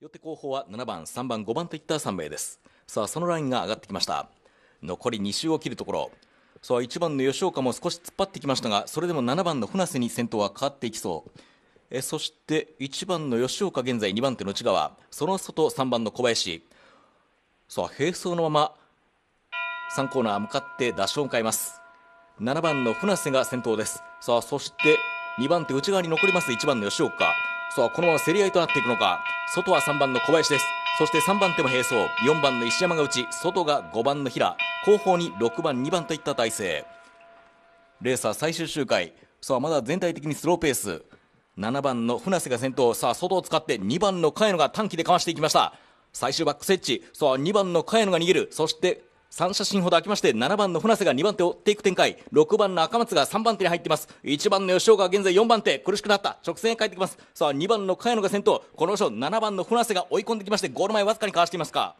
よって後方は7番、3番、5番といった3名です。さあ、そのラインが上がってきました。残り2周を切るところ。さあ、1番の吉岡も少し突っ張ってきましたが、それでも7番の船瀬に先頭は変わっていきそう。えそして1番の吉岡現在2番手の内側その外3番の小林さあ並走のまま3コーナー向かって打者を迎えます7番の船瀬が先頭ですさあそして2番手内側に残ります1番の吉岡さあこのまま競り合いとなっていくのか外は3番の小林ですそして3番手も並走4番の石山が打ち外が5番の平後方に6番2番といった体勢レーサー最終周回さあまだ全体的にスローペース7番の船瀬が先頭さあ外を使って2番の茅野が短期でかわしていきました最終バックスエッチさあ2番の茅野が逃げるそして3写真ほど空きまして7番の船瀬が2番手を追っていく展開6番の赤松が3番手に入っています1番の吉岡が現在4番手苦しくなった直線へ帰ってきますさあ2番の茅野が先頭この後ろ7番の船瀬が追い込んできましてゴール前わずかにかわしていますか